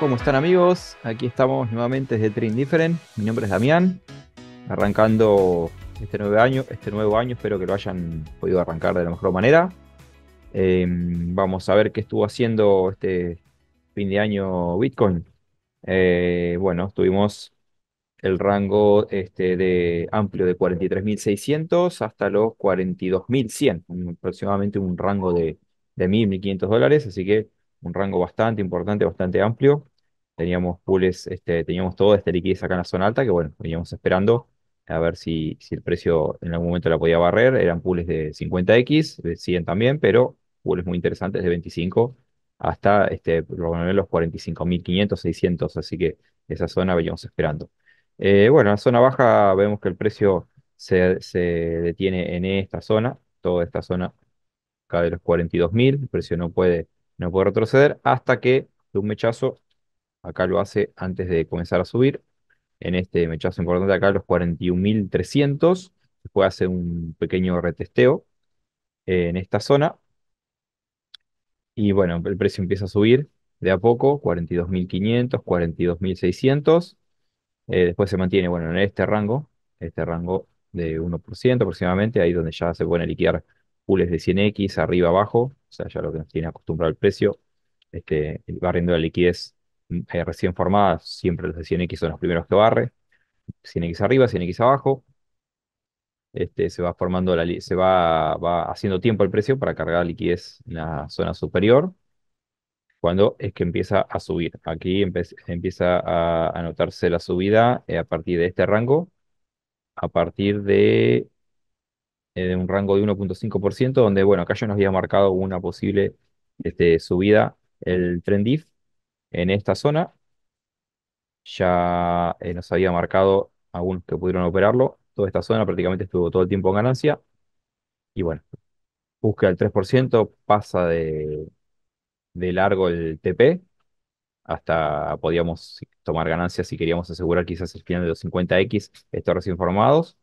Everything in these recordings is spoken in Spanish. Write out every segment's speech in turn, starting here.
¿Cómo están amigos? Aquí estamos nuevamente desde Trend Different. Mi nombre es Damián. Arrancando este nuevo año, este nuevo año espero que lo hayan podido arrancar de la mejor manera. Em, vamos a ver qué estuvo haciendo este fin de año Bitcoin. Eh, bueno, tuvimos el rango este, de amplio de 43.600 hasta los 42.100, aproximadamente un rango de, de 1.000, 1.500 dólares, así que un rango bastante importante, bastante amplio teníamos pools, este, teníamos todo esta liquidez acá en la zona alta, que bueno, veníamos esperando a ver si, si el precio en algún momento la podía barrer. Eran pools de 50X, de 100 también, pero pools muy interesantes de 25 hasta este, los 45.500, 600, así que esa zona veníamos esperando. Eh, bueno, en la zona baja vemos que el precio se, detiene en esta zona, toda esta zona acá de los 42.000, el precio no puede, no puede retroceder hasta que de un mechazo acá lo hace antes de comenzar a subir, en este mechazo importante acá, los 41.300, después hace un pequeño retesteo eh, en esta zona, y bueno, el precio empieza a subir de a poco, 42.500, 42.600, eh, después se mantiene, bueno, en este rango, este rango de 1% aproximadamente, ahí donde ya se pueden liquidar pools de 100x, arriba, abajo, o sea, ya lo que nos tiene acostumbrado el precio, este, riendo la liquidez eh, recién formadas, siempre los de 100X son los primeros que barre. 100X arriba, 100X abajo. Este, se va formando la se va, haciendo tiempo el precio para cargar liquidez en la zona superior. Cuando es que empieza a subir. Aquí empieza a, notarse la subida eh, a partir de este rango. A partir de eh, de un rango de 1.5%, donde, bueno, acá yo nos había marcado una posible este, subida, el trend en esta zona ya eh, nos había marcado algunos que pudieron operarlo. Toda esta zona prácticamente estuvo todo el tiempo en ganancia. Y bueno, busca el 3%, pasa de, de largo el TP. Hasta podíamos tomar ganancias si queríamos asegurar quizás el final de los 50X, estos recién formados,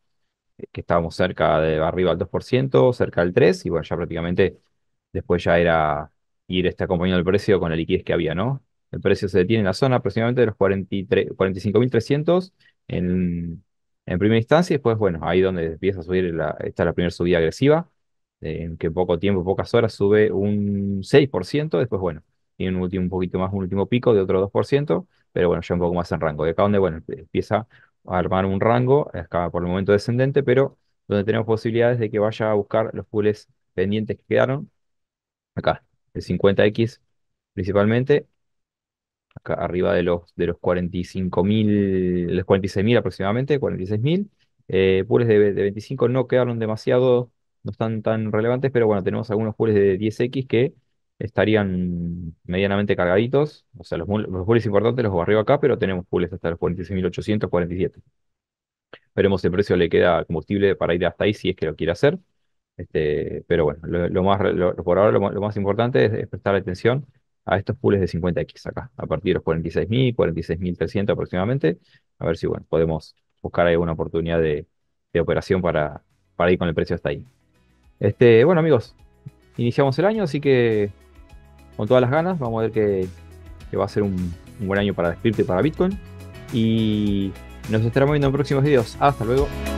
eh, que estábamos cerca de arriba al 2%, cerca del 3%, y bueno, ya prácticamente después ya era ir acompañando el precio con la liquidez que había, ¿no? El precio se detiene en la zona aproximadamente de los 45.300 en, primera instancia y después, bueno, ahí donde empieza a subir, la, la primera subida agresiva, eh, en que poco tiempo, pocas horas sube un 6%, después, bueno, tiene un, último, un poquito más, un último pico de otro 2%, pero bueno, ya un poco más en rango. De acá donde, bueno, empieza a armar un rango, acá por el momento descendente, pero donde tenemos posibilidades de que vaya a buscar los pools pendientes que quedaron, acá, el 50X principalmente, arriba de los, de los 45.000, los 46.000 aproximadamente, 46.000. Eh, de, 25 no quedaron demasiado, no están tan relevantes, pero bueno, tenemos algunos pools de 10X que estarían medianamente cargaditos. O sea, los, los importantes los barrió acá, pero tenemos pules hasta los 46.847. Veremos el precio le queda combustible para ir hasta ahí si es que lo quiere hacer. Este, pero bueno, lo, más, por ahora lo, más importante es prestar atención a estos pools de 50x acá, a partir de los 46.000, 46.300 aproximadamente, a ver si bueno, podemos buscar alguna oportunidad de, operación para, para ir con el precio hasta ahí. Este, bueno amigos, iniciamos el año, así que con todas las ganas, vamos a ver que, va a ser un, buen año para y para Bitcoin y nos estaremos viendo en próximos videos. Hasta luego.